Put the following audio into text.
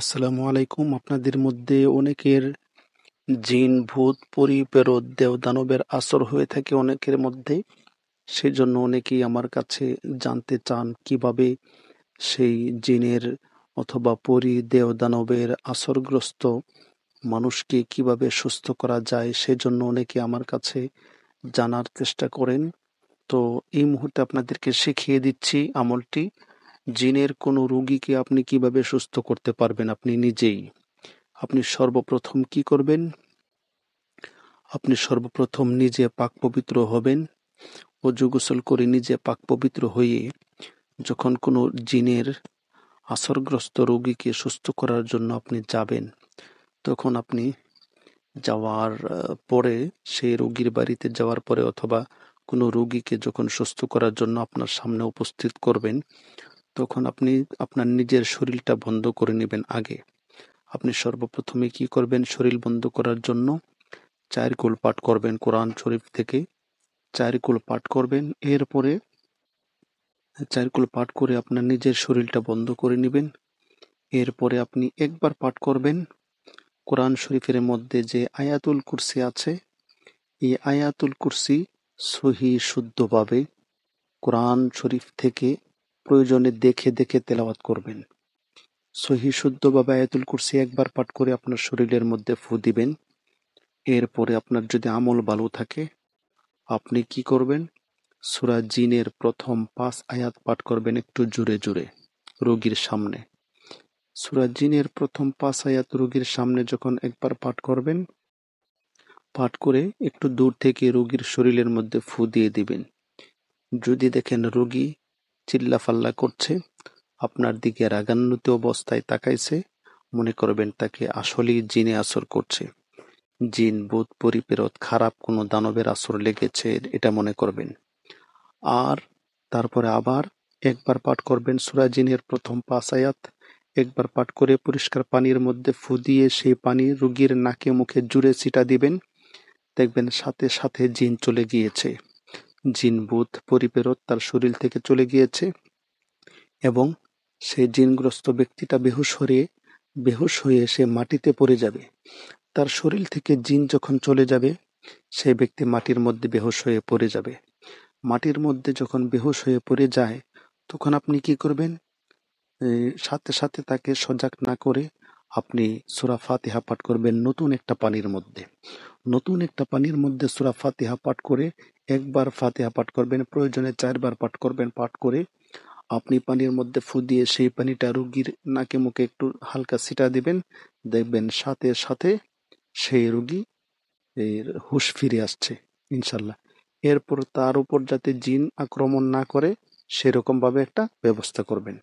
আসসালামু আলাইকুম আপনাদের মধ্যে অনেকের জিন ভূত পরি দেও দানবের আসর হয়ে থাকে অনেকের মধ্যে সেজন্য অনেকেই আমার কাছে জানতে চান কিভাবে সেই জিনের অথবা পরি দেও দানবের আসরগ্রস্ত মানুষকে কিভাবে সুস্থ করা যায় সেজন্য অনেকে আমার কাছে জানার চেষ্টা করেন তো এই মুহূর্তে আপনাদেরকে শিখিয়ে দিচ্ছি আমলটি জিনের কোনো রোগীকে আপনি কিভাবে সুস্থ করতে পারবেন আপনি নিজেই আপনি সর্বপ্রথম কি করবেন আপনি সর্বপ্রথম নিজে পাক পবিত্র হবেন ও গোসল করে নিজে পাক পবিত্র হয়ে যখন কোনো জিনের আসরগ্রস্ত রোগীকে সুস্থ করার জন্য আপনি যাবেন তখন আপনি যাওয়ার পরে সেই রোগীর বাড়িতে যাওয়ার পরে অথবা কোনো রোগীকে যখন সুস্থ করার জন্য আপনার সামনে উপস্থিত করবেন তখন আপনি আপনার নিজের শরীরটা বন্ধ করে নেবেন আগে আপনি সর্বপ্রথমে কি করবেন শরীর বন্ধ করার জন্য চার কুল পাঠ করবেন কোরআন শরীফ থেকে চার কুল পাঠ করবেন এরপরে চার কুল পাঠ করে আপনার নিজের শরীরটা বন্ধ করে নেবেন এরপরে আপনি একবার পাঠ করবেন কোরআন শরীফের মধ্যে যে আয়াতুল কুরসি আছে এই আয়াতুল কুরসি সহি শুদ্ধভাবে কোরআন শরীফ থেকে প্রয়োজনে দেখে দেখে তেলাওয়াত করবেন সহি শুদ্ধ বা বায়াতুল কুরসি একবার পাঠ করে আপনার শরীরের মধ্যে ফু দিবেন এরপরে আপনার যদি আমল ভালো থাকে আপনি কি করবেন সুরা জিনের প্রথম পাঁচ আয়াত পাঠ করবেন একটু জুড়ে জুড়ে রোগীর সামনে সুরা জিনের প্রথম পাঁচ আয়াত রোগীর সামনে যখন একবার পাঠ করবেন পাঠ করে একটু দূর থেকে রোগীর শরীরের মধ্যে ফু দিয়ে দিবেন যদি দেখেন রোগী চিল্লাফাল্লা করছে, আপনার দিকে রাগান্বিত অবস্থায় তাকাইছে, মনে করবেন তাকে আসলেই জিনে আসর করছে। জিন, বোধ পরিপেরত খারাপ কোনো দানবের আসর লেগেছে এটা মনে করবেন। আর তারপরে আবার একবার পাঠ করবেন সূরা জিনের প্রথম পাশায়াত একবার পাঠ করে পরিষ্কার পানির মধ্যে ফু দিয়ে সেই পানি রুগীর নাকে মুখে জুড়ে ছিটা দিবেন, দেখবেন সাথে সাথে জিন চলে গিয়েছে। জিনভূত পরিপেরত তার শরীর থেকে চলে গিয়েছে এবং সেই জিনগ্রস্ত ব্যক্তিটা বেহুশ হয়ে বেহুশ হয়ে সে মাটিতে পড়ে যাবে তার শরীর থেকে জিন যখন চলে যাবে সেই ব্যক্তি মাটির মধ্যে বেহুশ হয়ে পড়ে যাবে মাটির মধ্যে যখন বেহুশ হয়ে পড়ে যায় তখন আপনি কি করবেন সাথে সাথে তাকে সজাগ না করে আপনি সুরা ফাতিহা পাঠ করবেন নতুন একটা পানির মধ্যে নতুন একটা পানির মধ্যে সুরা ফাতিহা পাঠ করে একবার ফাতিহা পাঠ করবেন প্রয়োজনে চারবার পাঠ করবেন পাঠ করে আপনি পানির মধ্যে ফু দিয়ে সেই পানিটা রুগীর নাকে মুখে একটু হালকা ছিটা দিবেন দেখবেন সাথে সাথে সেই রুগী এর হুশ ফিরে আসছে ইনশাল্লাহ এরপর তার উপর যাতে জিন আক্রমণ না করে সেরকমভাবে একটা ব্যবস্থা করবেন